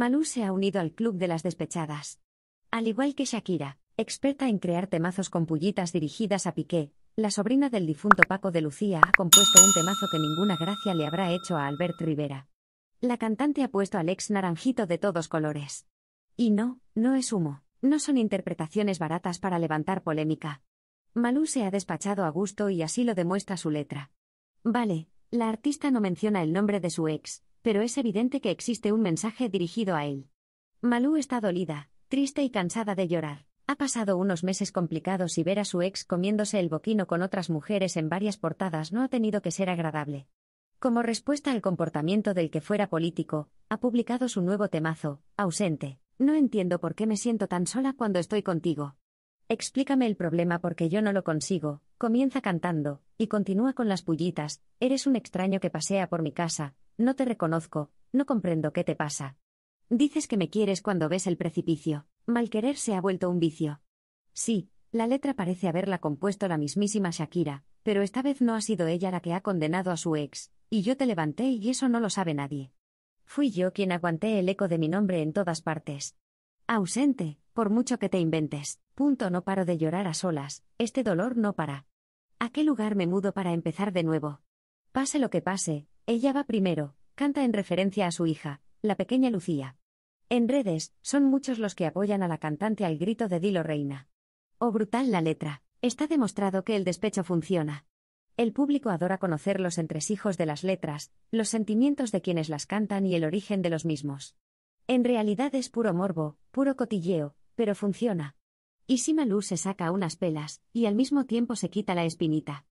Malú se ha unido al club de las despechadas. Al igual que Shakira, experta en crear temazos con pullitas dirigidas a Piqué, la sobrina del difunto Paco de Lucía ha compuesto un temazo que ninguna gracia le habrá hecho a Albert Rivera. La cantante ha puesto al ex naranjito de todos colores. Y no, no es humo, no son interpretaciones baratas para levantar polémica. Malú se ha despachado a gusto y así lo demuestra su letra. Vale, la artista no menciona el nombre de su ex, pero es evidente que existe un mensaje dirigido a él. Malú está dolida, triste y cansada de llorar. Ha pasado unos meses complicados y ver a su ex comiéndose el boquino con otras mujeres en varias portadas no ha tenido que ser agradable. Como respuesta al comportamiento del que fuera político, ha publicado su nuevo temazo, ausente. No entiendo por qué me siento tan sola cuando estoy contigo. Explícame el problema porque yo no lo consigo, comienza cantando, y continúa con las pullitas, eres un extraño que pasea por mi casa, no te reconozco, no comprendo qué te pasa. Dices que me quieres cuando ves el precipicio. Mal querer se ha vuelto un vicio. Sí, la letra parece haberla compuesto la mismísima Shakira, pero esta vez no ha sido ella la que ha condenado a su ex, y yo te levanté y eso no lo sabe nadie. Fui yo quien aguanté el eco de mi nombre en todas partes. Ausente, por mucho que te inventes. Punto no paro de llorar a solas, este dolor no para. ¿A qué lugar me mudo para empezar de nuevo? Pase lo que pase, ella va primero, canta en referencia a su hija, la pequeña Lucía. En redes, son muchos los que apoyan a la cantante al grito de Dilo Reina. Oh brutal la letra, está demostrado que el despecho funciona. El público adora conocer los entresijos de las letras, los sentimientos de quienes las cantan y el origen de los mismos. En realidad es puro morbo, puro cotilleo, pero funciona. Y si se saca unas pelas, y al mismo tiempo se quita la espinita.